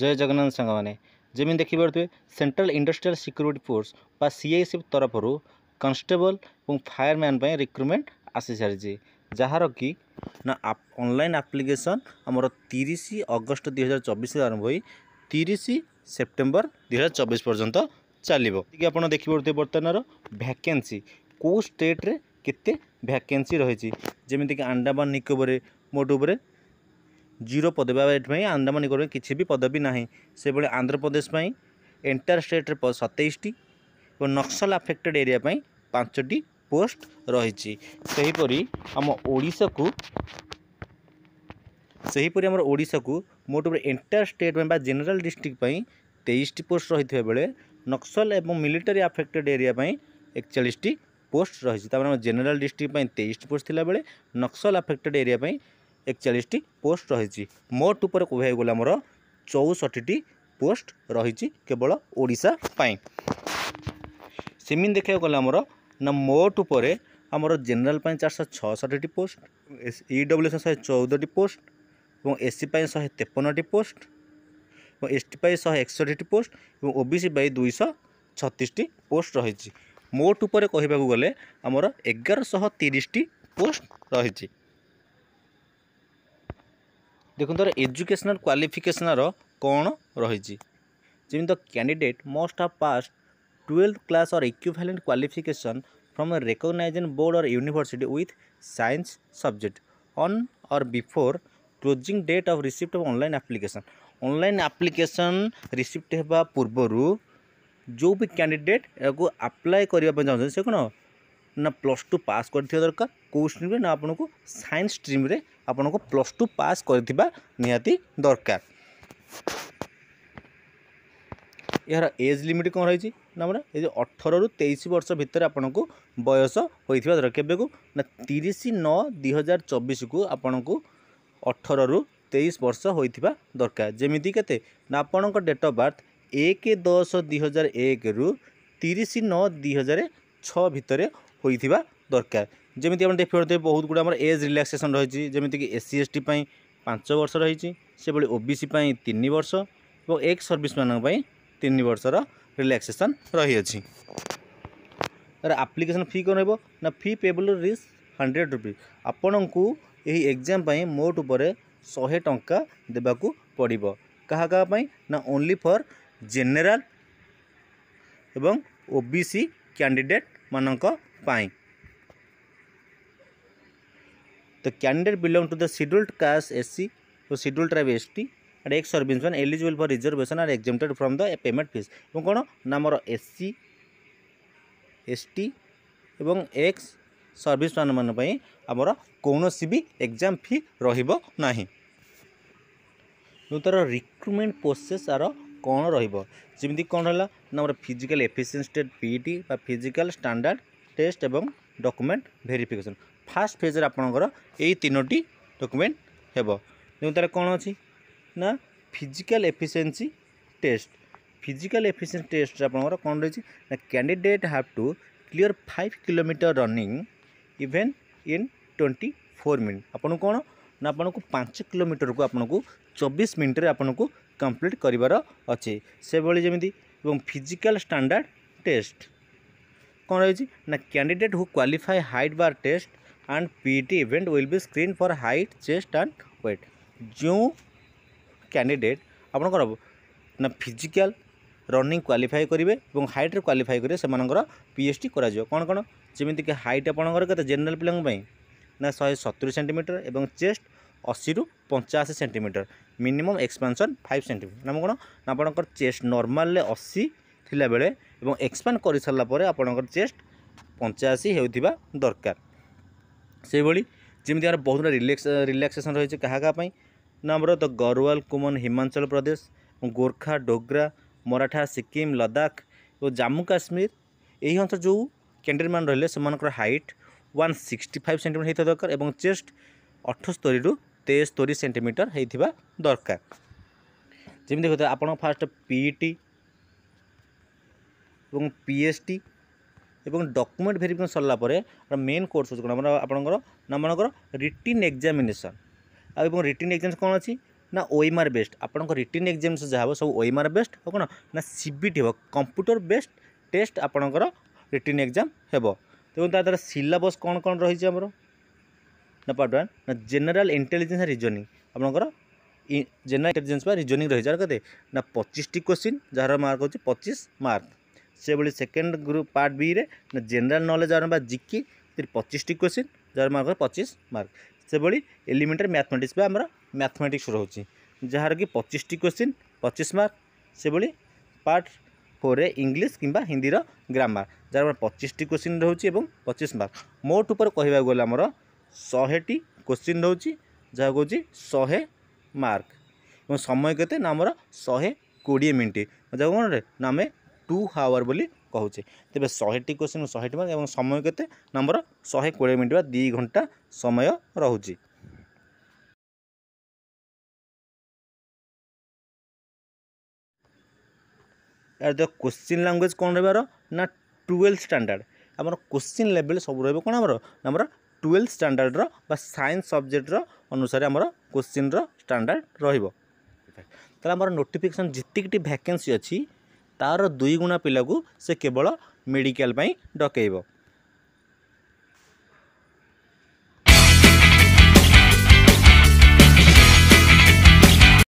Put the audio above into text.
ଜୟ ଜଗନ୍ନାଥ ସାଙ୍ଗମାନେ ଯେମିତି ଦେଖିପାରୁଥିବେ ସେଣ୍ଟ୍ରାଲ ଇଣ୍ଡଷ୍ଟ୍ରିଆଲ ସିକ୍ୟୁରିଟି ଫୋର୍ସ ବା ସିଆଇସି ତରଫରୁ କନଷ୍ଟେବଲ ଏବଂ ଫାୟାରମ୍ୟାନ୍ ପାଇଁ ରିକ୍ରୁଟମେଣ୍ଟ ଆସିସାରିଛି ଯାହାର କି ନା ଅନଲାଇନ୍ ଆପ୍ଲିକେସନ୍ ଆମର ତିରିଶ ଅଗଷ୍ଟ ଦୁଇହଜାର ଚବିଶରେ ଆରମ୍ଭ ହୋଇ ତିରିଶ ସେପ୍ଟେମ୍ବର ଦୁଇହଜାର ଚବିଶ ପର୍ଯ୍ୟନ୍ତ ଚାଲିବ ଟିକେ ଆପଣ ଦେଖିପାରୁଥିବେ ବର୍ତ୍ତମାନର ଭ୍ୟାକେନ୍ସି କେଉଁ ଷ୍ଟେଟ୍ରେ କେତେ ଭ୍ୟାକେନ୍ସି ରହିଛି ଯେମିତିକି ଆଣ୍ଡାମାନ ନିକୋବରେ ମୋଟ ଉପରେ ଜିରୋ ପଦବୀ ଆଉ ଏଇଥିପାଇଁ ଆଣ୍ଡାମାନ ନିକୋବର କିଛି ବି ପଦବୀ ନାହିଁ ସେଭଳି ଆନ୍ଧ୍ରପ୍ରଦେଶ ପାଇଁ ଏଣ୍ଟାୟାର ଷ୍ଟେଟ୍ରେ ସତେଇଶଟି ଏବଂ ନକ୍ସଲ ଆଫେକ୍ଟେଡ଼୍ ଏରିଆ ପାଇଁ ପାଞ୍ଚଟି ପୋଷ୍ଟ ରହିଛି ସେହିପରି ଆମ ଓଡ଼ିଶାକୁ ସେହିପରି ଆମର ଓଡ଼ିଶାକୁ ମୋଟ ଉପରେ ଏଣ୍ଟାୟାର ଷ୍ଟେଟ୍ ପାଇଁ ବା ଜେନେରାଲ ଡିଷ୍ଟ୍ରିକ୍ଟ ପାଇଁ ତେଇଶଟି ପୋଷ୍ଟ ରହିଥିବା ବେଳେ ନକ୍ସଲ ଏବଂ ମିଲିଟାରୀ ଆଫେକ୍ଟେଡ଼୍ ଏରିଆ ପାଇଁ ଏକଚାଳିଶଟି ପୋଷ୍ଟ ରହିଛି ତାପରେ ଆମ ଜେନେରାଲ ଡିଷ୍ଟ୍ରିକ୍ଟ ପାଇଁ ତେଇଶଟି ପୋଷ୍ଟ ଥିଲାବେଳେ ନକ୍ସଲ ଆଫେକ୍ଟେଡ଼୍ ଏରିଆ ପାଇଁ ଏକଚାଳିଶଟି ପୋଷ୍ଟ ରହିଛି ମୋଟ ଉପରେ କୁହାହେଇ ଗଲା ଆମର ଚଉଷଠିଟି ପୋଷ୍ଟ ରହିଛି କେବଳ ଓଡ଼ିଶା ପାଇଁ ସେମିତି ଦେଖିବାକୁ ଗଲେ ଆମର ନା ମୋଟ ଉପରେ ଆମର ଜେନେରାଲ ପାଇଁ ଚାରିଶହ ଛଅଷଠିଟି ପୋଷ୍ଟ ଇଡବ୍ଲ୍ୟୁଏସ୍ ଶହେ ଚଉଦଟି ପୋଷ୍ଟ ଏବଂ ଏସ୍ସି ପାଇଁ ଶହେ ତେପନଟି ପୋଷ୍ଟ ଏବଂ ଏସ୍ଟି ପାଇଁ ଶହେ ଏକଷଠିଟି ପୋଷ୍ଟ ଏବଂ ଓବିସି ପାଇଁ ଦୁଇଶହ ଛତିଶଟି ପୋଷ୍ଟ ରହିଛି ମୋଟ ଉପରେ କହିବାକୁ ଗଲେ ଆମର ଏଗାରଶହ ତିରିଶଟି ପୋଷ୍ଟ ରହିଛି দেখুন তার এজুকেশনাল কোয়ালিফিকেশনার কোণ রয়েছে যেমি the candidate must have passed twelve class or equivalent qualification from a recognized board or university with science subject on or before closing date of receipt of online application online application receipt ହେବା ପୂର୍ବରୁ ଯେଉଁ ବି candidate ଏହାକୁ apply କରିବା ପାଇଁ ଚାହୁଁଛନ୍ତି ସେ କ'ଣ ନା ପ୍ଲସ୍ ଟୁ ପାସ୍ କରିଥିବା ଦରକାର କେଉଁ ଷ୍ଟ୍ରିମ୍ରେ ନା ଆପଣଙ୍କୁ ସାଇନ୍ସ ଷ୍ଟ୍ରିମ୍ରେ আপনক প্লাস 2 পাস করতিবা নিয়াতি দরকার ইয়াৰ এজ লিমিট কো ৰহীজি নামৰ 18 ৰু 23 বছৰ ভিতৰত আপোনক বয়স হৈ থিবা দরকার কেবেকু না 30/9/2024 কো আপোনক 18 ৰু 23 বছৰ হৈ থিবা দরকার जेमिদি কতে না আপোনক ডেট অফ বার্থ 1/10/2001 ৰু 30/9/2006 ভিতৰত হৈ থিবা দরকার যেমি আমরা আপনার দেখিপারে বহু গুড়া আমার এজ রিল্যাক্সেসন রয়েছে যেমি এসসি এসটি পাঁচ বর্ষ রয়েছে সেভাবে ওবিসি তিন বর্ষ এবং এক্স সর্ভিস মানুষ তিন বর্ষর রিল্যাক্সেসন রয়েছে তার আপ্লিকেসন ফি কম না ফি পেবল রিস হন্ড্রেড রুপি আপনার এই পাই মোট উপরে শহে টঙ্কা দেওয়া পড়ব কাহা কাহাপাই না ওনলি ফর জেনেরাল এবং ওবিসি ক্যান্ডিডেট মানক পাই The candidate belong to the scheduled caste SC or scheduled tribe ST and ex servicemen eligible for reservation are exempted from the payment fees. এবং କ'ଣ ନା ଆମର ଏସ୍ସି ଏସ୍ଟି ଏବଂ ଏକ୍ସ ସର୍ଭିସମ୍ୟାନମାନଙ୍କ ପାଇଁ ଆମର କୌଣସି ବି ଏକ୍ଜାମ୍ ଫି ରହିବ ନାହିଁ ଯେଉଁ ତା'ର ରିକ୍ରୁଟମେଣ୍ଟ ପ୍ରୋସେସ୍ ଆର କ'ଣ ରହିବ ଯେମିତି କ'ଣ ହେଲା ନା ଆମର ଫିଜିକାଲ୍ ଏଫିସିଏନ୍ସି ଟେଷ୍ଟ ପିଇଟି ବା ଫିଜିକାଲ୍ ଷ୍ଟାଣ୍ଡାର୍ଡ଼ ଟେଷ୍ଟ ଏବଂ ଡକୁମେଣ୍ଟ ଭେରିଫିକେସନ୍ ফার্ଷ୍ଟ ପେଜ୍ରେ ଆପଣଙ୍କର ଏଇ ତିନୋଟି ଡକୁମେଣ୍ଟ ହେବ ଯେଉଁଟାରେ କ'ଣ ଅଛି ନା physical efficiency test physical efficiency test ଆପଣଙ୍କର କ'ଣ ରହିଛି ନା candidate have to clear five kilometre running even in twenty four minute ଆପଣଙ୍କୁ କ'ଣ ନା ଆପଣଙ୍କୁ ପାଞ୍ଚ କିଲୋମିଟରକୁ ଆପଣଙ୍କୁ ଚବିଶ ମିନିଟ୍ରେ ଆପଣଙ୍କୁ କମ୍ପ୍ଲିଟ୍ କରିବାର ଅଛି ସେଭଳି ଯେମିତି ଏବଂ ଫିଜିକାଲ ଷ୍ଟାଣ୍ଡାର୍ଡ଼ ଟେଷ୍ଟ କ'ଣ ରହିଛି ନା candidate who qualify height bar test and PET event will be screened for height, chest and weight. ଯେଉଁ କ୍ୟାଣ୍ଡିଡେଟ୍ ଆପଣଙ୍କର ନା ଫିଜିକାଲ୍ ରନିଂ କ୍ୱାଲିଫାଏ କରିବେ ଏବଂ ହାଇଟ୍ରେ କ୍ୱାଲିଫାଏ କରିବେ ସେମାନଙ୍କର ପି ଏଚ୍ ଡି କରାଯିବ କ'ଣ କ'ଣ ଯେମିତିକି ହାଇଟ୍ ଆପଣଙ୍କର କେତେ ଜେନେରାଲ୍ ପିଲାଙ୍କ ପାଇଁ ନା ଶହେ ସତୁରି ସେଣ୍ଟିମିଟର ଏବଂ ଚେଷ୍ଟ ଅଶୀରୁ ପଞ୍ଚାଅଶୀ centimetre minimum expansion five centimetre ଆମ କ'ଣ ନା ଆପଣଙ୍କର ଚେଷ୍ଟ ନର୍ମାଲରେ ଅଶୀ ଥିଲାବେଳେ ଏବଂ ଏକ୍ସପାଣ୍ଡ କରିସାରିଲା ପରେ ଆପଣଙ୍କର ଚେଷ୍ଟ ପଞ୍ଚାଅଶୀ ହେଉଥିବା ଦରକାର ସେହିଭଳି ଯେମିତି ଏହାର ବହୁତ ରିଲାକ୍ସ ରିଲାକ୍ସେସନ୍ ରହିଛି କାହା କାହା ପାଇଁ ନା ଆମର ଦ ଗରୱାଲ କୁମନ ହିମାଚଳ ପ୍ରଦେଶ ଗୋର୍ଖା ଡୋଗ୍ରା ମରାଠା ସିକିମ୍ ଲଦାଖ ଓ ଜାମ୍ମୁ କାଶ୍ମୀର ଏହି ଅଞ୍ଚଳ ଯେଉଁ କ୍ୟାଣ୍ଡିଡେଟ୍ମାନେ ରହିଲେ ସେମାନଙ୍କର height one sixty five centimetre ହୋଇଥିବା ଦରକାର ଏବଂ ଚେଷ୍ଟ ଅଠସ୍ତରୀରୁ ତେସ୍ତରୀ ସେଣ୍ଟିମିଟର ହେଇଥିବା ଦରକାର ଯେମିତି କଥା ଆପଣ ଫାଷ୍ଟ ପିଇଟି ଏବଂ ପିଏଚ୍ଟି এবং ডকুমেন্ট ভেরিফিকেশন সরলা পরে মেন কোর্স হচ্ছে কোণ আমার আপনার না মনে রিটিন এক্সামিনেসন এবং রিটিন এক্সামিনেশন কোণ অছি না ওইমার বেস্ট আপনার রিটিন এক্সামিনেসন যা হব সব ওইমার বেস্ট হব কোণ না সিবিটি হব কম্পুটর বেস্ট টেস্ট আপনার রিটিন এক্সাম হব দেখুন তা দ্বারা সিলাবস কোণ কোণ রয়েছে আমার না পার্ট ওয়ান না জেনারেল ইন্টেলিজেন্স রিজনিং আপনার জেনারেল ইন্টেলিজেন্স বা রিজনিং রয়েছে আর কে না পঁচিশটি কোশ্চিন যার মার্ক হচ্ছে পঁচিশ মার্ক ସେଭଳି ସେକେଣ୍ଡ ଗ୍ରୁପ୍ ପାର୍ଟ ବିରେ ଜେନେରାଲ୍ ନଲେଜ୍ ଆରମ୍ଭ ବା ଜିକି ପଚିଶଟି କୋଶ୍ଚିନ୍ ଯାହାର ମାର୍କ ପଚିଶ ମାର୍କ ସେଭଳି ଏଲିମେଣ୍ଟାରୀ ମ୍ୟାଥମେଟିକ୍ସ ବା ଆମର ମ୍ୟାଥମେଟିକ୍ସ ରହୁଛି ଯାହାର କି ପଚିଶଟି କୋଶ୍ଚିନ୍ ପଚିଶ ମାର୍କ ସେଭଳି ପାର୍ଟ ଫୋର୍ରେ ଇଂଲିଶ କିମ୍ବା ହିନ୍ଦୀର ଗ୍ରାମାର ଯାହାର ଆମର ପଚିଶଟି କୋଶ୍ଚିନ୍ ରହୁଛି ଏବଂ ପଚିଶ ମାର୍କ ମୋଟ ଉପରେ କହିବାକୁ ଗଲେ ଆମର ଶହେଟି କୋଶ୍ଚିନ୍ ରହୁଛି ଯାହାକୁ ହେଉଛି ଶହେ ମାର୍କ ଏବଂ ସମୟ କେତେ ନା ଆମର ଶହେ କୋଡ଼ିଏ ମିନିଟ୍ ଯାହାକୁ କ'ଣ ନା ଆମେ ଟୁ ଆୱାର ବୋଲି କହୁଛେ ତେବେ ଶହେଟି କୋଶ୍ଚିନ୍ ଶହେଟି ମାର୍କ ଏବଂ ସମୟ କେତେ ନମ୍ବର ଶହେ କୋଡ଼ିଏ ମିନିଟ୍ ବା ଦୁଇ ଘଣ୍ଟା ସମୟ ରହୁଛି ଏହାର ଦେଖ କୋଶ୍ଚିନ୍ ଲାଙ୍ଗୁଏଜ୍ କ'ଣ ରହିବାର ନା ଟୁଏଲ୍ଭ ଷ୍ଟାଣ୍ଡାର୍ଡ଼ ଆମର କୋଶ୍ଚିନ୍ ଲେବେଲ୍ ସବୁ ରହିବ କ'ଣ ଆମର ଆମର ଟୁଏଲ୍ଭ ଷ୍ଟାଣ୍ଡାର୍ଡ଼ର ବା ସାଇନ୍ସ ସବଜେକ୍ଟର ଅନୁସାରେ ଆମର କୋଶ୍ଚିନ୍ର ଷ୍ଟାଣ୍ଡାର୍ଡ଼ ରହିବ ତାହେଲେ ଆମର ନୋଟିଫିକେସନ୍ ଯେତିକିଟି ଭ୍ୟାକେନ୍ସି ଅଛି ତା'ର ଦୁଇ ଗୁଣା ପିଲାକୁ ସେ କେବଳ ମେଡ଼ିକାଲ ପାଇଁ ଡକେଇବ